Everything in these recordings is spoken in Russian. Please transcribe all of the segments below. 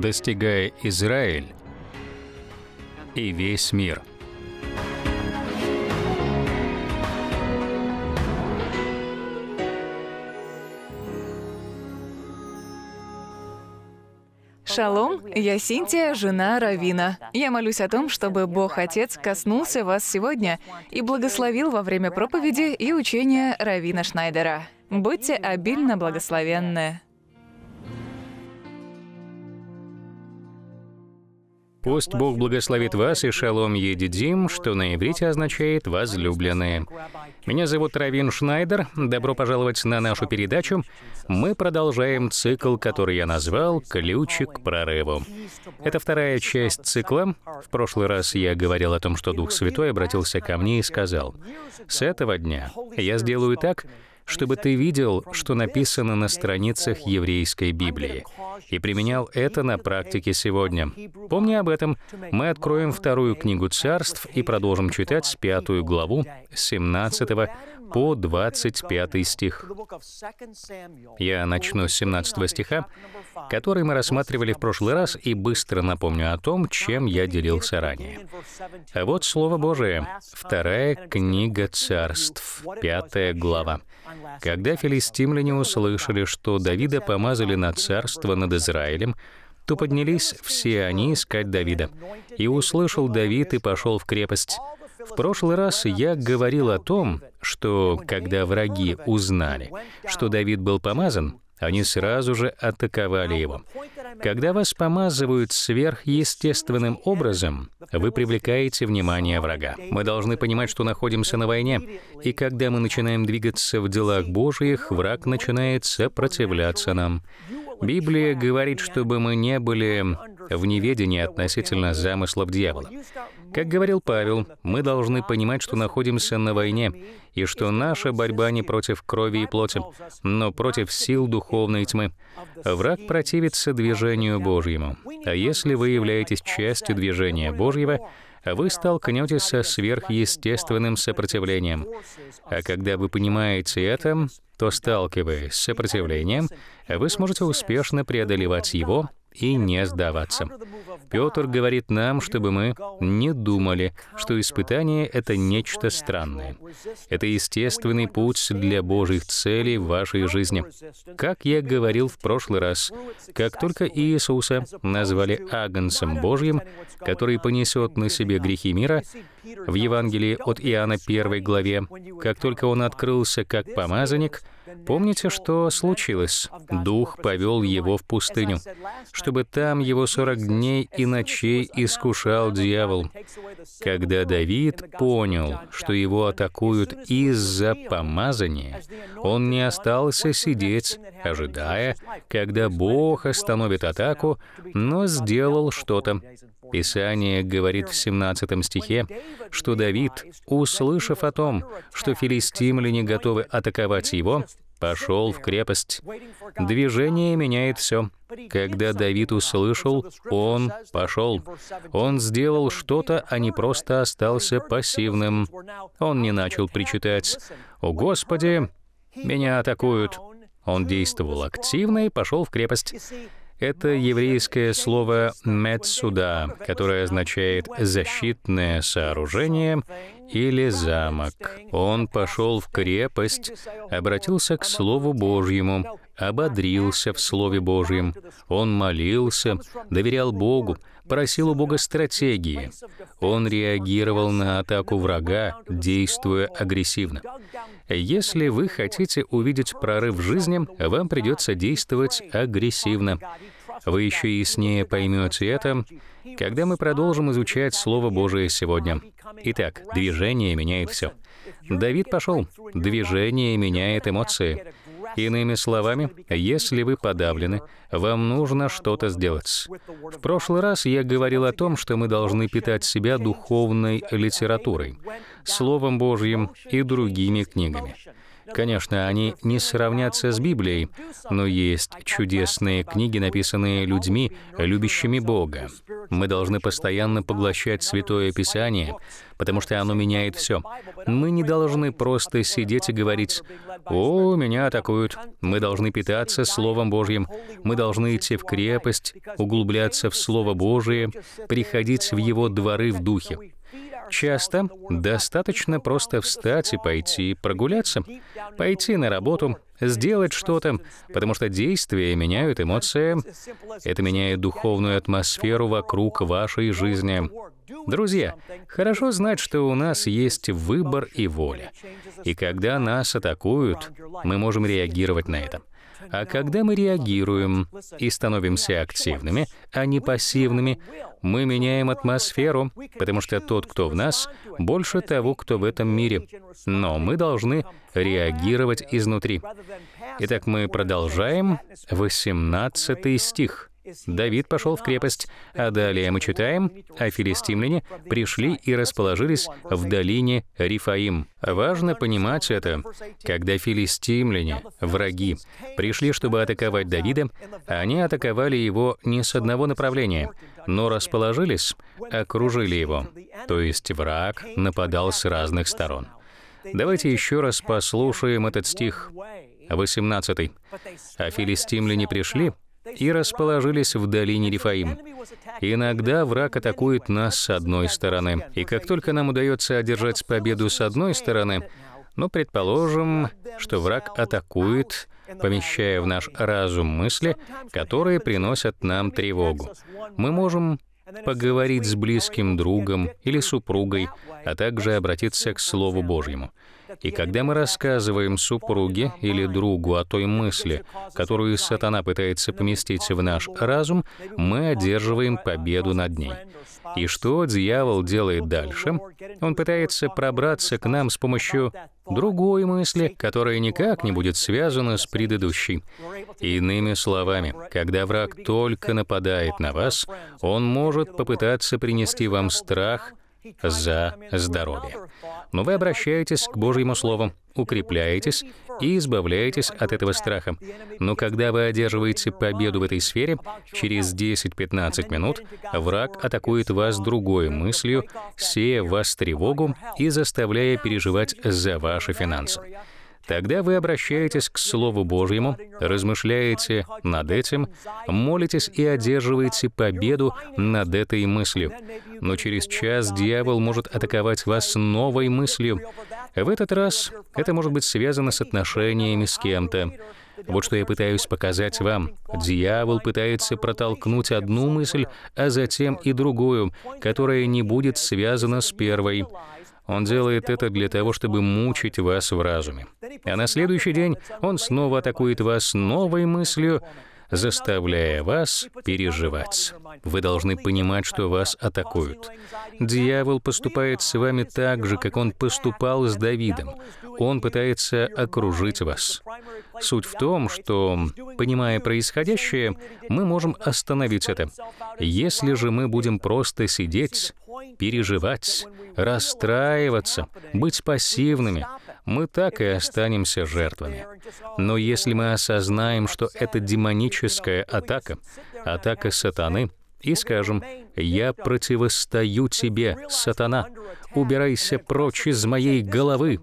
достигая Израиль и весь мир. Шалом, я Синтия, жена Равина. Я молюсь о том, чтобы Бог Отец коснулся вас сегодня и благословил во время проповеди и учения Равина Шнайдера. Будьте обильно благословенны. Пусть Бог благословит вас и шалом едидим, что на иврите означает «возлюбленные». Меня зовут Равин Шнайдер. Добро пожаловать на нашу передачу. Мы продолжаем цикл, который я назвал «Ключик к прорыву». Это вторая часть цикла. В прошлый раз я говорил о том, что Дух Святой обратился ко мне и сказал, «С этого дня я сделаю так, чтобы ты видел, что написано на страницах еврейской Библии, и применял это на практике сегодня. Помни об этом. Мы откроем вторую книгу царств и продолжим читать пятую главу 17 по 25 стих. Я начну с 17 стиха, который мы рассматривали в прошлый раз, и быстро напомню о том, чем я делился ранее. А вот Слово Божие, вторая книга царств, пятая глава. Когда филистимляне услышали, что Давида помазали на царство над Израилем, то поднялись все они искать Давида. И услышал Давид и пошел в крепость, в прошлый раз я говорил о том, что когда враги узнали, что Давид был помазан, они сразу же атаковали его. Когда вас помазывают сверхъестественным образом, вы привлекаете внимание врага. Мы должны понимать, что находимся на войне, и когда мы начинаем двигаться в делах Божьих, враг начинает сопротивляться нам. Библия говорит, чтобы мы не были в неведении относительно замыслов дьявола. Как говорил Павел, мы должны понимать, что находимся на войне, и что наша борьба не против крови и плоти, но против сил духовной тьмы. Враг противится движению Божьему. А если вы являетесь частью движения Божьего, вы столкнетесь со сверхъестественным сопротивлением. А когда вы понимаете это, то, сталкиваясь с сопротивлением, вы сможете успешно преодолевать его и не сдаваться. Петр говорит нам, чтобы мы не думали, что испытание — это нечто странное. Это естественный путь для Божьих целей в вашей жизни. Как я говорил в прошлый раз, как только Иисуса назвали Агнцем Божьим, который понесет на себе грехи мира, в Евангелии от Иоанна 1 главе, как только он открылся как помазанник, помните, что случилось? Дух повел его в пустыню, чтобы там его 40 дней и ночей искушал дьявол. Когда Давид понял, что его атакуют из-за помазания, он не остался сидеть, ожидая, когда Бог остановит атаку, но сделал что-то. Писание говорит в 17 стихе, что Давид, услышав о том, что филистимляне готовы атаковать его, пошел в крепость. Движение меняет все. Когда Давид услышал, он пошел. Он сделал что-то, а не просто остался пассивным. Он не начал причитать «О Господи, меня атакуют». Он действовал активно и пошел в крепость. Это еврейское слово «мецуда», которое означает «защитное сооружение» или «замок». Он пошел в крепость, обратился к Слову Божьему, ободрился в Слове Божьем. Он молился, доверял Богу, просил у Бога стратегии. Он реагировал на атаку врага, действуя агрессивно. Если вы хотите увидеть прорыв в жизни, вам придется действовать агрессивно. Вы еще яснее поймете это, когда мы продолжим изучать Слово Божие сегодня. Итак, движение меняет все. Давид пошел. Движение меняет эмоции. Иными словами, если вы подавлены, вам нужно что-то сделать. В прошлый раз я говорил о том, что мы должны питать себя духовной литературой, Словом Божьим и другими книгами. Конечно, они не сравнятся с Библией, но есть чудесные книги, написанные людьми, любящими Бога. Мы должны постоянно поглощать Святое Писание, потому что оно меняет все. Мы не должны просто сидеть и говорить, «О, меня атакуют». Мы должны питаться Словом Божьим. Мы должны идти в крепость, углубляться в Слово Божие, приходить в Его дворы в Духе. Часто достаточно просто встать и пойти прогуляться, пойти на работу, сделать что-то, потому что действия меняют эмоции. Это меняет духовную атмосферу вокруг вашей жизни. Друзья, хорошо знать, что у нас есть выбор и воля. И когда нас атакуют, мы можем реагировать на это. А когда мы реагируем и становимся активными, а не пассивными, мы меняем атмосферу, потому что тот, кто в нас, больше того, кто в этом мире. Но мы должны реагировать изнутри. Итак, мы продолжаем 18 стих. Давид пошел в крепость, а далее мы читаем, а филистимляне пришли и расположились в долине Рифаим. Важно понимать это. Когда филистимляне, враги, пришли, чтобы атаковать Давида, они атаковали его не с одного направления, но расположились, окружили его. То есть враг нападал с разных сторон. Давайте еще раз послушаем этот стих. 18. «А филистимляне пришли и расположились в долине Рифаим. Иногда враг атакует нас с одной стороны. И как только нам удается одержать победу с одной стороны, но ну, предположим, что враг атакует, помещая в наш разум мысли, которые приносят нам тревогу. Мы можем поговорить с близким другом или супругой, а также обратиться к Слову Божьему. И когда мы рассказываем супруге или другу о той мысли, которую сатана пытается поместить в наш разум, мы одерживаем победу над ней. И что дьявол делает дальше? Он пытается пробраться к нам с помощью другой мысли, которая никак не будет связана с предыдущей. Иными словами, когда враг только нападает на вас, он может попытаться принести вам страх, за здоровье. Но вы обращаетесь к Божьему Слову, укрепляетесь и избавляетесь от этого страха. Но когда вы одерживаете победу в этой сфере, через 10-15 минут враг атакует вас другой мыслью, сея вас тревогу и заставляя переживать за ваши финансы. Тогда вы обращаетесь к Слову Божьему, размышляете над этим, молитесь и одерживаете победу над этой мыслью. Но через час дьявол может атаковать вас новой мыслью. В этот раз это может быть связано с отношениями с кем-то. Вот что я пытаюсь показать вам. Дьявол пытается протолкнуть одну мысль, а затем и другую, которая не будет связана с первой. Он делает это для того, чтобы мучить вас в разуме. А на следующий день он снова атакует вас новой мыслью, заставляя вас переживать. Вы должны понимать, что вас атакуют. Дьявол поступает с вами так же, как он поступал с Давидом. Он пытается окружить вас. Суть в том, что, понимая происходящее, мы можем остановить это. Если же мы будем просто сидеть, переживать, расстраиваться, быть пассивными, мы так и останемся жертвами. Но если мы осознаем, что это демоническая атака, атака сатаны, и скажем, «Я противостою тебе, сатана, убирайся прочь из моей головы»,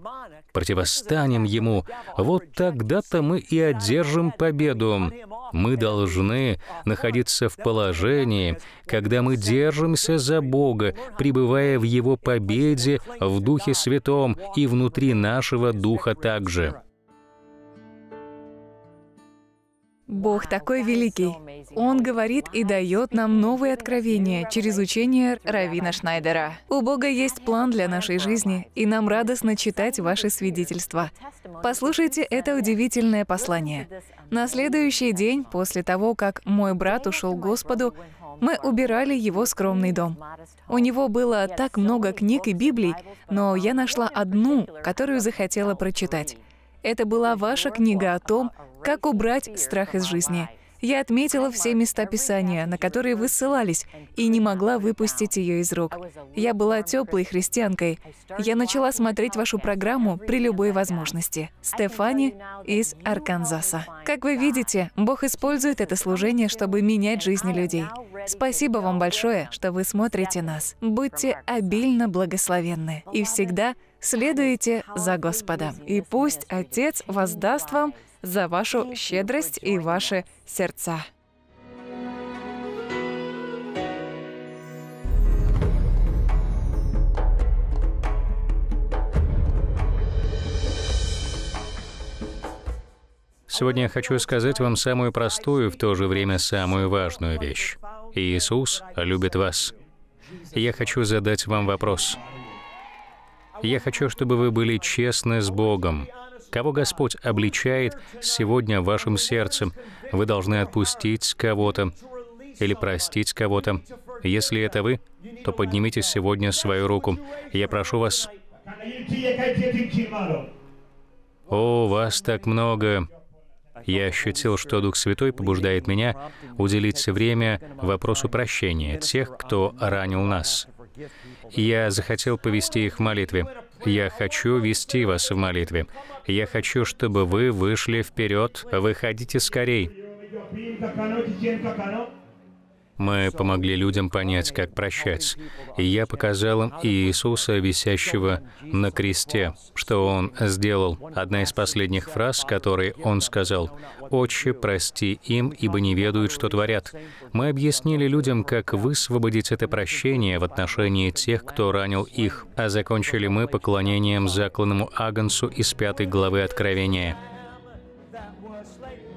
противостанем ему, вот тогда-то мы и одержим победу. Мы должны находиться в положении, когда мы держимся за Бога, пребывая в Его победе, в Духе Святом и внутри нашего Духа также. Бог такой великий. Он говорит и дает нам новые откровения через учение Равина Шнайдера. У Бога есть план для нашей жизни, и нам радостно читать ваши свидетельства. Послушайте это удивительное послание. На следующий день, после того, как мой брат ушел к Господу, мы убирали его скромный дом. У него было так много книг и Библий, но я нашла одну, которую захотела прочитать. Это была ваша книга о том, как убрать страх из жизни? Я отметила все места Писания, на которые вы ссылались, и не могла выпустить ее из рук. Я была теплой христианкой. Я начала смотреть вашу программу при любой возможности. Стефани из Арканзаса. Как вы видите, Бог использует это служение, чтобы менять жизни людей. Спасибо вам большое, что вы смотрите нас. Будьте обильно благословенны и всегда следуйте за Господом. И пусть Отец воздаст вам за вашу щедрость и ваши сердца. Сегодня я хочу сказать вам самую простую, в то же время самую важную вещь. Иисус любит вас. Я хочу задать вам вопрос. Я хочу, чтобы вы были честны с Богом, кого Господь обличает сегодня вашим сердцем, Вы должны отпустить кого-то или простить кого-то. Если это вы, то поднимите сегодня свою руку. Я прошу вас. О, вас так много. Я ощутил, что Дух Святой побуждает меня уделить время вопросу прощения тех, кто ранил нас. Я захотел повести их в молитве. Я хочу вести вас в молитве. Я хочу, чтобы вы вышли вперед. Выходите скорей. Мы помогли людям понять, как прощать. И я показал им Иисуса, висящего на кресте, что Он сделал. Одна из последних фраз, которые Он сказал, «Отче, прости им, ибо не ведают, что творят». Мы объяснили людям, как высвободить это прощение в отношении тех, кто ранил их. А закончили мы поклонением закланному Агнцу из пятой главы Откровения.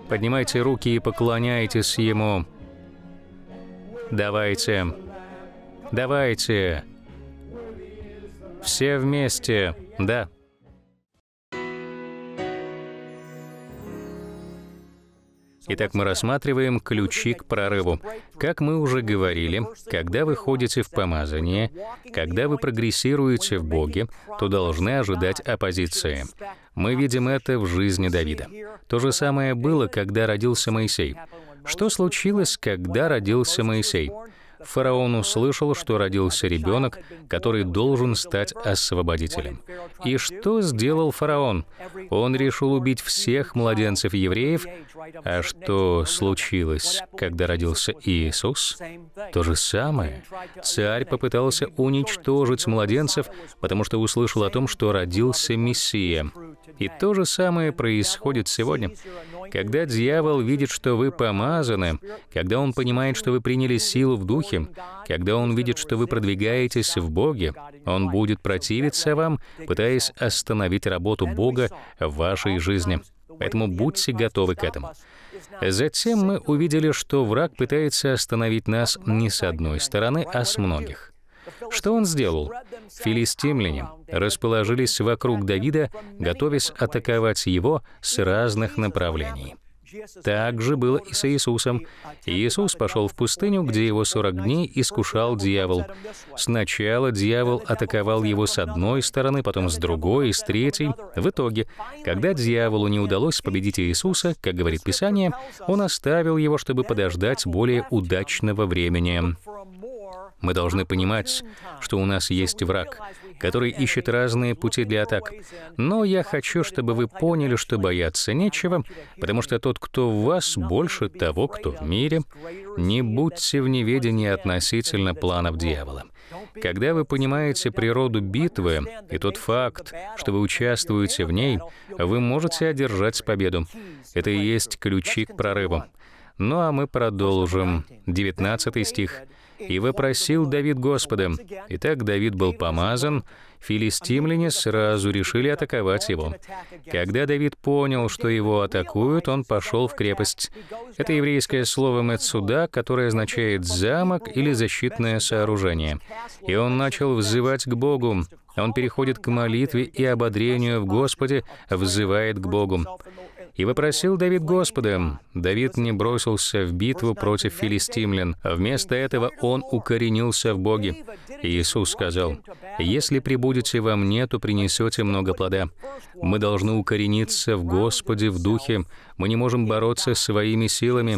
«Поднимайте руки и поклоняйтесь Ему, Давайте, давайте, все вместе, да. Итак, мы рассматриваем ключи к прорыву. Как мы уже говорили, когда вы ходите в помазание, когда вы прогрессируете в Боге, то должны ожидать оппозиции. Мы видим это в жизни Давида. То же самое было, когда родился Моисей. Что случилось, когда родился Моисей? Фараон услышал, что родился ребенок, который должен стать освободителем. И что сделал фараон? Он решил убить всех младенцев евреев. А что случилось, когда родился Иисус? То же самое. Царь попытался уничтожить младенцев, потому что услышал о том, что родился Мессия. И то же самое происходит сегодня. Когда дьявол видит, что вы помазаны, когда он понимает, что вы приняли силу в духе, когда он видит, что вы продвигаетесь в Боге, он будет противиться вам, пытаясь остановить работу Бога в вашей жизни. Поэтому будьте готовы к этому. Затем мы увидели, что враг пытается остановить нас не с одной стороны, а с многих. Что он сделал? филистимляне расположились вокруг Давида, готовясь атаковать его с разных направлений. Так же было и с Иисусом. Иисус пошел в пустыню, где его 40 дней искушал дьявол. Сначала дьявол атаковал его с одной стороны, потом с другой, с третьей. В итоге, когда дьяволу не удалось победить Иисуса, как говорит Писание, он оставил его, чтобы подождать более удачного времени. Мы должны понимать, что у нас есть враг, который ищет разные пути для атак. Но я хочу, чтобы вы поняли, что бояться нечего, потому что тот, кто в вас, больше того, кто в мире. Не будьте в неведении относительно планов дьявола. Когда вы понимаете природу битвы и тот факт, что вы участвуете в ней, вы можете одержать победу. Это и есть ключи к прорыву. Ну а мы продолжим. 19 стих и вопросил Давид Господа. Итак, Давид был помазан, филистимляне сразу решили атаковать его. Когда Давид понял, что его атакуют, он пошел в крепость. Это еврейское слово «мецуда», которое означает «замок» или «защитное сооружение». И он начал взывать к Богу. Он переходит к молитве и ободрению в Господе, взывает к Богу. И вопросил Давид Господа. Давид не бросился в битву против филистимлян. А вместо этого он укоренился в Боге. Иисус сказал, «Если прибудете во мне, то принесете много плода». Мы должны укорениться в Господе, в Духе. Мы не можем бороться своими силами.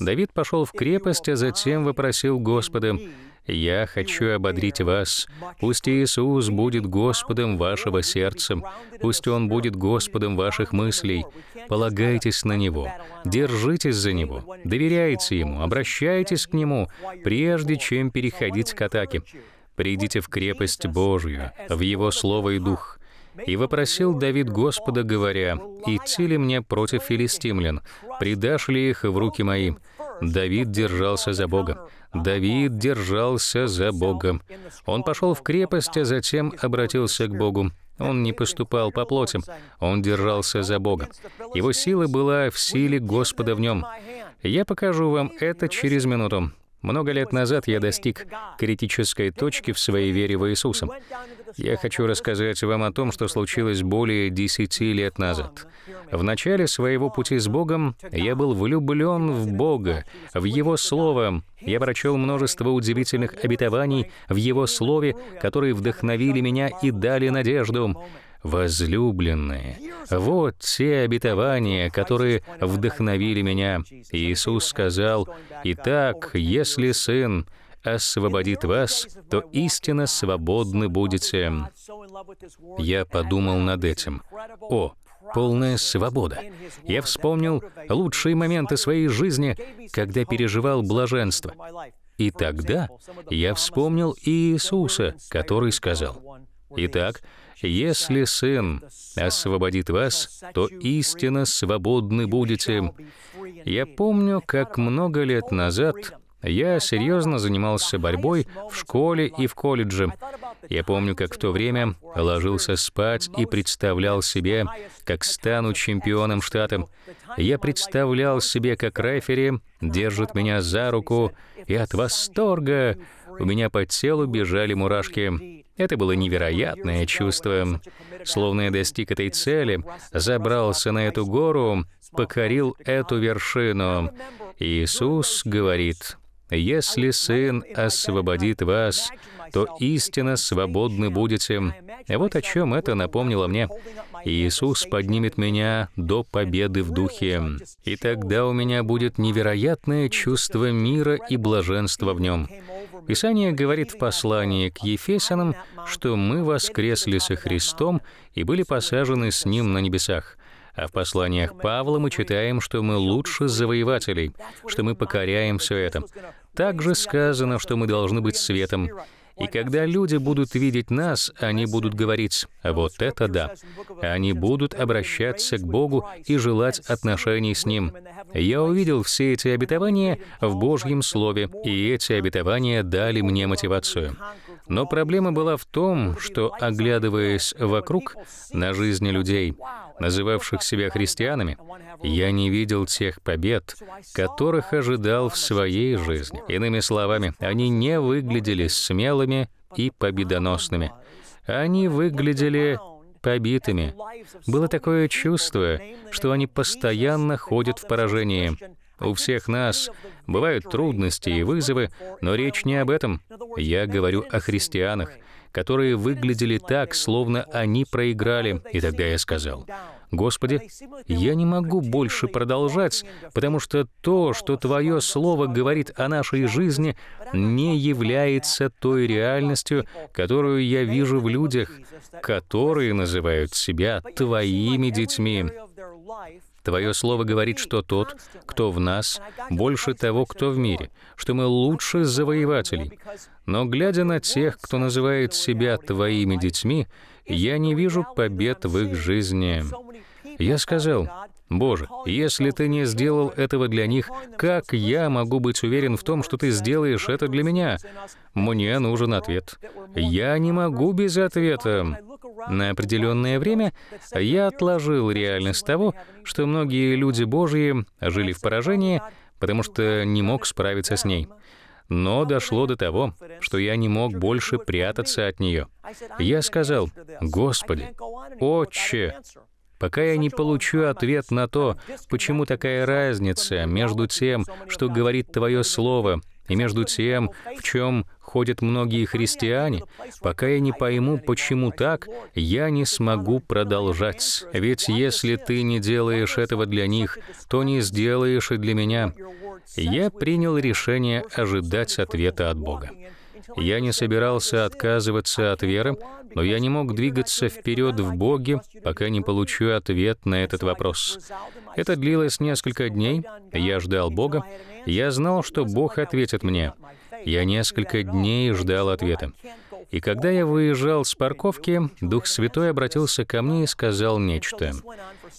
Давид пошел в крепость, а затем вопросил Господа, я хочу ободрить вас. Пусть Иисус будет Господом вашего сердца, пусть Он будет Господом ваших мыслей. Полагайтесь на Него, держитесь за Него, доверяйте Ему, обращайтесь к Нему, прежде чем переходить к атаке. Придите в крепость Божью, в Его Слово и Дух. И вопросил Давид Господа, говоря, «Идти ли мне против филистимлян? Придашь ли их в руки мои?» Давид держался за Бога. Давид держался за Богом. Он пошел в крепость, а затем обратился к Богу. Он не поступал по плоти, он держался за Бога. Его сила была в силе Господа в нем. Я покажу вам это через минуту. Много лет назад я достиг критической точки в своей вере в Иисуса. Я хочу рассказать вам о том, что случилось более десяти лет назад. В начале своего пути с Богом я был влюблен в Бога, в Его Слово. Я прочел множество удивительных обетований в Его Слове, которые вдохновили меня и дали надежду возлюбленные, вот те обетования, которые вдохновили меня. Иисус сказал, «Итак, если Сын освободит вас, то истинно свободны будете». Я подумал над этим. О, полная свобода. Я вспомнил лучшие моменты своей жизни, когда переживал блаженство. И тогда я вспомнил Иисуса, который сказал, «Итак, «Если Сын освободит вас, то истинно свободны будете». Я помню, как много лет назад я серьезно занимался борьбой в школе и в колледже. Я помню, как в то время ложился спать и представлял себе, как стану чемпионом штата. Я представлял себе, как рефери держит меня за руку, и от восторга у меня по телу бежали мурашки. Это было невероятное чувство. Словно я достиг этой цели, забрался на эту гору, покорил эту вершину. Иисус говорит, «Если Сын освободит вас, то истинно свободны будете». Вот о чем это напомнило мне. «Иисус поднимет меня до победы в Духе, и тогда у меня будет невероятное чувство мира и блаженства в Нем». Писание говорит в послании к Ефесянам, что мы воскресли со Христом и были посажены с Ним на небесах. А в посланиях Павла мы читаем, что мы лучше завоевателей, что мы покоряем все это. Также сказано, что мы должны быть светом. И когда люди будут видеть нас, они будут говорить, вот это да. Они будут обращаться к Богу и желать отношений с Ним. Я увидел все эти обетования в Божьем Слове, и эти обетования дали мне мотивацию. Но проблема была в том, что, оглядываясь вокруг на жизни людей, называвших себя христианами, я не видел тех побед, которых ожидал в своей жизни. Иными словами, они не выглядели смелыми и победоносными. Они выглядели побитыми. Было такое чувство, что они постоянно ходят в поражении, у всех нас бывают трудности и вызовы, но речь не об этом. Я говорю о христианах, которые выглядели так, словно они проиграли. И тогда я сказал, «Господи, я не могу больше продолжать, потому что то, что Твое Слово говорит о нашей жизни, не является той реальностью, которую я вижу в людях, которые называют себя Твоими детьми». Твое слово говорит, что тот, кто в нас, больше того, кто в мире, что мы лучше завоевателей. Но глядя на тех, кто называет себя твоими детьми, я не вижу побед в их жизни. Я сказал, «Боже, если ты не сделал этого для них, как я могу быть уверен в том, что ты сделаешь это для меня? Мне нужен ответ. Я не могу без ответа». На определенное время я отложил реальность того, что многие люди Божьи жили в поражении, потому что не мог справиться с ней. Но дошло до того, что я не мог больше прятаться от нее. Я сказал, «Господи, Отче, Пока я не получу ответ на то, почему такая разница между тем, что говорит Твое Слово, и между тем, в чем ходят многие христиане, пока я не пойму, почему так, я не смогу продолжать. Ведь если ты не делаешь этого для них, то не сделаешь и для меня. Я принял решение ожидать ответа от Бога. Я не собирался отказываться от веры, но я не мог двигаться вперед в Боге, пока не получу ответ на этот вопрос. Это длилось несколько дней, я ждал Бога, я знал, что Бог ответит мне. Я несколько дней ждал ответа. И когда я выезжал с парковки, Дух Святой обратился ко мне и сказал нечто.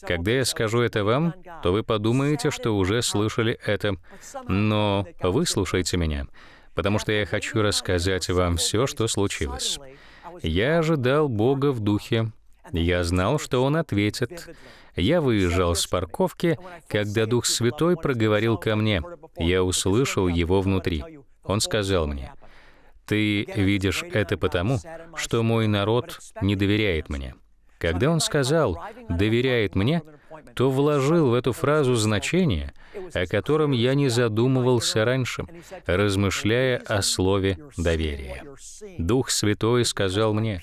Когда я скажу это вам, то вы подумаете, что уже слышали это, но выслушайте меня потому что я хочу рассказать вам все, что случилось. Я ожидал Бога в духе. Я знал, что Он ответит. Я выезжал с парковки, когда Дух Святой проговорил ко мне. Я услышал Его внутри. Он сказал мне, «Ты видишь это потому, что мой народ не доверяет мне». Когда он сказал «доверяет мне», то вложил в эту фразу значение, о котором я не задумывался раньше, размышляя о слове «доверие». Дух Святой сказал мне,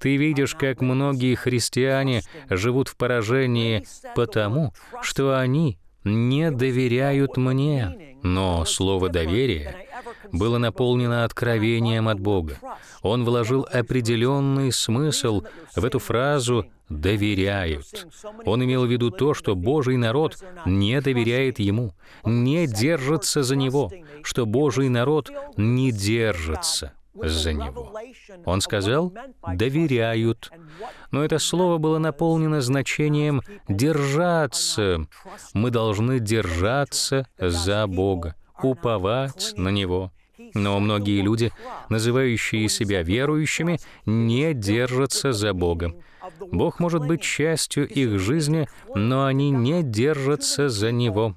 «Ты видишь, как многие христиане живут в поражении потому, что они не доверяют мне». Но слово «доверие» было наполнено откровением от Бога. Он вложил определенный смысл в эту фразу «доверяют». Он имел в виду то, что Божий народ не доверяет Ему, не держится за Него, что Божий народ не держится за него. Он сказал «доверяют», но это слово было наполнено значением «держаться». Мы должны держаться за Бога, уповать на Него. Но многие люди, называющие себя верующими, не держатся за Богом. Бог может быть частью их жизни, но они не держатся за Него.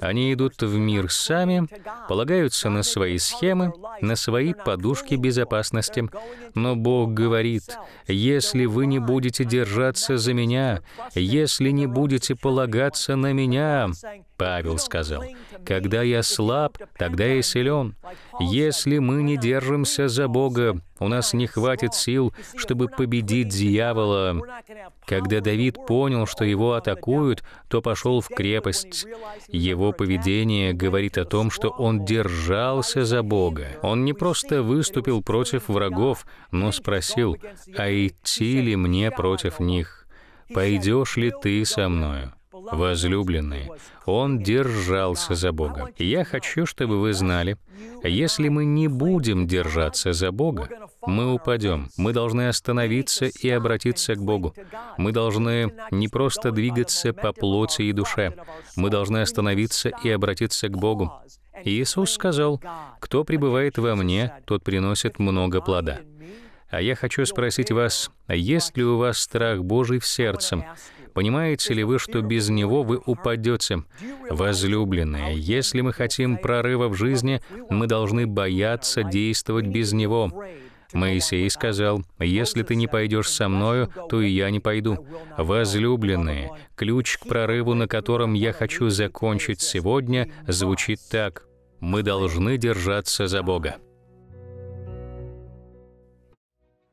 Они идут в мир сами, полагаются на свои схемы, на свои подушки безопасности. Но Бог говорит, если вы не будете держаться за меня, если не будете полагаться на меня, Павел сказал, когда я слаб, тогда я силен. Если мы не держимся за Бога, у нас не хватит сил, чтобы победить дьявола. Когда Давид понял, что его атакуют, то пошел в крепость. Его поведение говорит о том, что он держался за Бога. Он не просто выступил против врагов, но спросил, «А идти ли мне против них? Пойдешь ли ты со мною?» Возлюбленные, он держался за Бога. Я хочу, чтобы вы знали, если мы не будем держаться за Бога, мы упадем. Мы должны остановиться и обратиться к Богу. Мы должны не просто двигаться по плоти и душе. Мы должны остановиться и обратиться к Богу. Иисус сказал, «Кто пребывает во мне, тот приносит много плода». А я хочу спросить вас, есть ли у вас страх Божий в сердце? Понимаете ли вы, что без него вы упадете? Возлюбленные, если мы хотим прорыва в жизни, мы должны бояться действовать без него. Моисей сказал, «Если ты не пойдешь со мною, то и я не пойду». Возлюбленные, ключ к прорыву, на котором я хочу закончить сегодня, звучит так. «Мы должны держаться за Бога».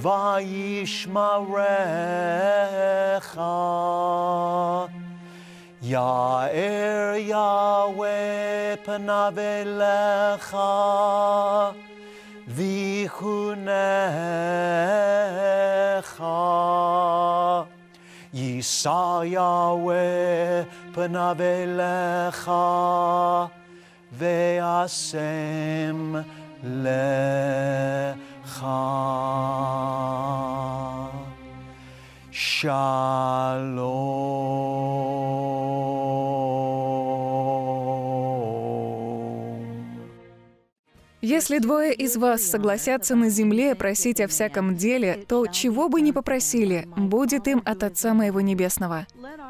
וישמרך. יאר יהוה פניו אליך, ויחונך. יישא יהוה פניו אליך, ואשם לך. Шалом. Если двое из вас согласятся на земле просить о всяком деле, то чего бы ни попросили, будет им от Отца Моего Небесного.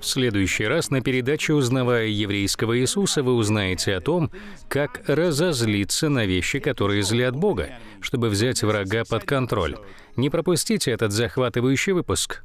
В следующий раз на передаче «Узнавая еврейского Иисуса» вы узнаете о том, как разозлиться на вещи, которые злят Бога, чтобы взять врага под контроль. Не пропустите этот захватывающий выпуск.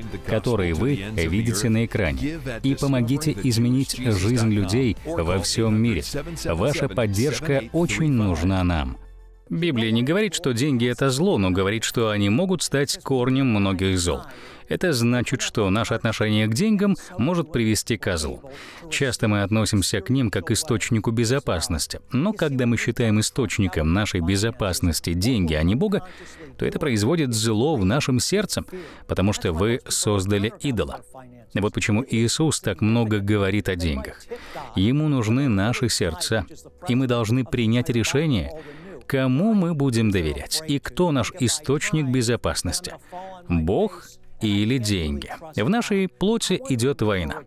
веру, которые вы видите на экране, и помогите изменить жизнь людей во всем мире. Ваша поддержка очень нужна нам. Библия не говорит, что деньги — это зло, но говорит, что они могут стать корнем многих зол. Это значит, что наше отношение к деньгам может привести к злу. Часто мы относимся к ним как к источнику безопасности. Но когда мы считаем источником нашей безопасности деньги, а не Бога, то это производит зло в нашем сердце, потому что вы создали идола. Вот почему Иисус так много говорит о деньгах. Ему нужны наши сердца, и мы должны принять решение — Кому мы будем доверять? И кто наш источник безопасности? Бог или деньги. В нашей плоти идет война.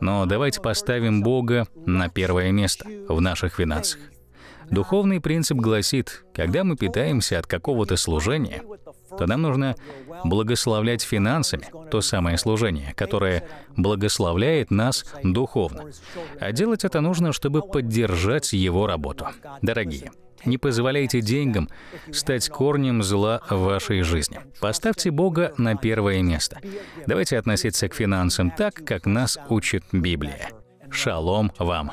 Но давайте поставим Бога на первое место в наших финансах. Духовный принцип гласит, когда мы питаемся от какого-то служения, то нам нужно благословлять финансами то самое служение, которое благословляет нас духовно. А делать это нужно, чтобы поддержать его работу. Дорогие, не позволяйте деньгам стать корнем зла в вашей жизни. Поставьте Бога на первое место. Давайте относиться к финансам так, как нас учит Библия. Шалом вам!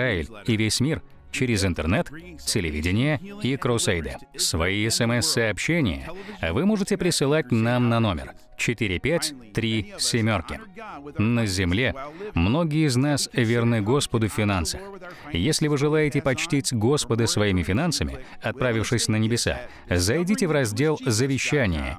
Израиль и весь мир через интернет, телевидение и кроссейды. Свои смс-сообщения вы можете присылать нам на номер 453 На земле многие из нас верны Господу в финансах. Если вы желаете почтить Господа своими финансами, отправившись на небеса, зайдите в раздел «Завещание»